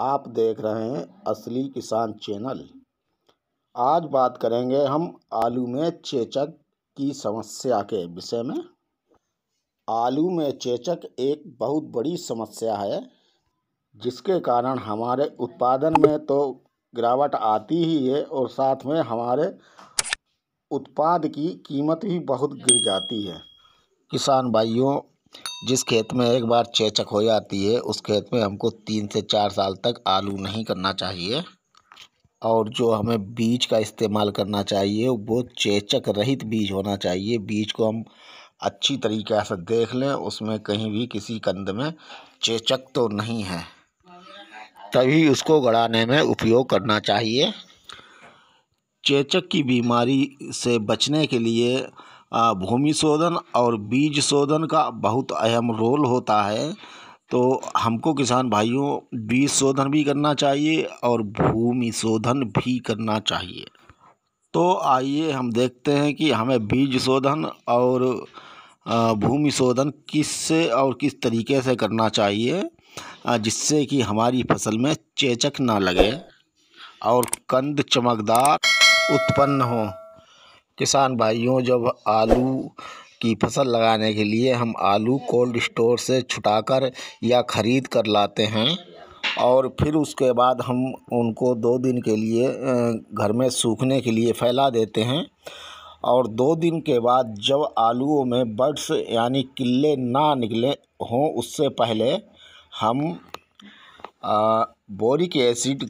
आप देख रहे हैं असली किसान चैनल आज बात करेंगे हम आलू में चेचक की समस्या के विषय में आलू में चेचक एक बहुत बड़ी समस्या है जिसके कारण हमारे उत्पादन में तो गिरावट आती ही है और साथ में हमारे उत्पाद की कीमत भी बहुत गिर जाती है किसान भाइयों जिस खेत में एक बार चेचक हो जाती है उस खेत में हमको तीन से चार साल तक आलू नहीं करना चाहिए और जो हमें बीज का इस्तेमाल करना चाहिए वो चेचक रहित बीज होना चाहिए बीज को हम अच्छी तरीक़े से देख लें उसमें कहीं भी किसी कंद में चेचक तो नहीं है तभी उसको गड़ाने में उपयोग करना चाहिए चेचक की बीमारी से बचने के लिए भूमि शोधन और बीज शोधन का बहुत अहम रोल होता है तो हमको किसान भाइयों बीज शोधन भी करना चाहिए और भूमि शोधन भी करना चाहिए तो आइए हम देखते हैं कि हमें बीज शोधन और भूमि शोधन किस से और किस तरीके से करना चाहिए जिससे कि हमारी फसल में चेचक ना लगे और कंद चमकदार उत्पन्न हो किसान भाइयों जब आलू की फसल लगाने के लिए हम आलू कोल्ड स्टोर से छुटाकर या ख़रीद कर लाते हैं और फिर उसके बाद हम उनको दो दिन के लिए घर में सूखने के लिए फैला देते हैं और दो दिन के बाद जब आलूओं में बर्ड्स यानी किले ना निकले हों उससे पहले हम बोरिक एसिड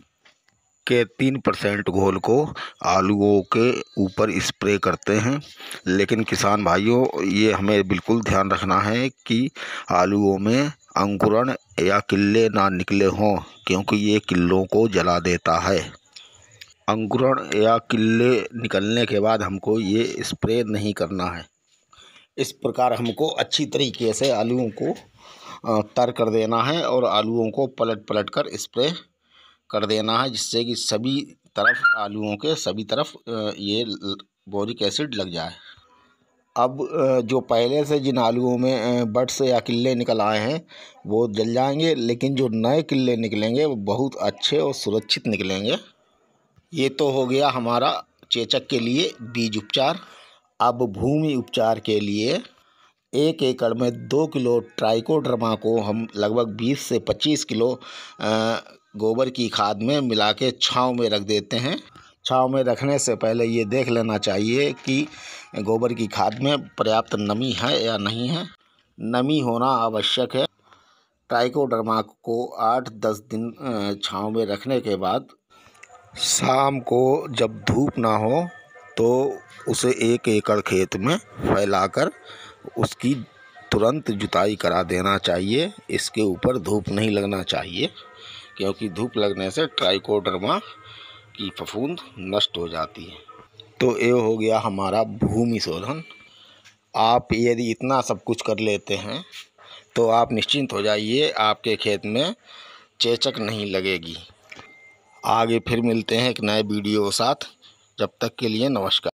के तीन परसेंट घोल को आलूओं के ऊपर स्प्रे करते हैं लेकिन किसान भाइयों ये हमें बिल्कुल ध्यान रखना है कि आलूओं में अंकुरण या किले ना निकले हों क्योंकि ये किल्लों को जला देता है अंकुरण या किले निकलने के बाद हमको ये स्प्रे नहीं करना है इस प्रकार हमको अच्छी तरीके से आलूओं को तर कर देना है और आलूओं को पलट पलट कर स्प्रे कर देना है जिससे कि सभी तरफ आलूओं के सभी तरफ ये बोरिक एसिड लग जाए अब जो पहले से जिन आलूओं में बट्स या किले निकल आए हैं वो जल जाएंगे लेकिन जो नए किले निकलेंगे वो बहुत अच्छे और सुरक्षित निकलेंगे ये तो हो गया हमारा चेचक के लिए बीज उपचार अब भूमि उपचार के लिए एक एकड़ में दो किलो ट्राइकोड्रमा को हम लगभग 20 से 25 किलो गोबर की खाद में मिला के छाँव में रख देते हैं छाँव में रखने से पहले ये देख लेना चाहिए कि गोबर की खाद में पर्याप्त नमी है या नहीं है नमी होना आवश्यक है ट्राइकोडर्मा को आठ दस दिन छाँव में रखने के बाद शाम को जब धूप ना हो तो उसे एक एकड़ खेत में फैलाकर उसकी तुरंत जुताई करा देना चाहिए इसके ऊपर धूप नहीं लगना चाहिए क्योंकि धूप लगने से ट्राइकोडर्मा की फफूंद नष्ट हो जाती है तो ये हो गया हमारा भूमि शोधन आप यदि इतना सब कुछ कर लेते हैं तो आप निश्चिंत हो जाइए आपके खेत में चेचक नहीं लगेगी आगे फिर मिलते हैं एक नए वीडियो के साथ जब तक के लिए नमस्कार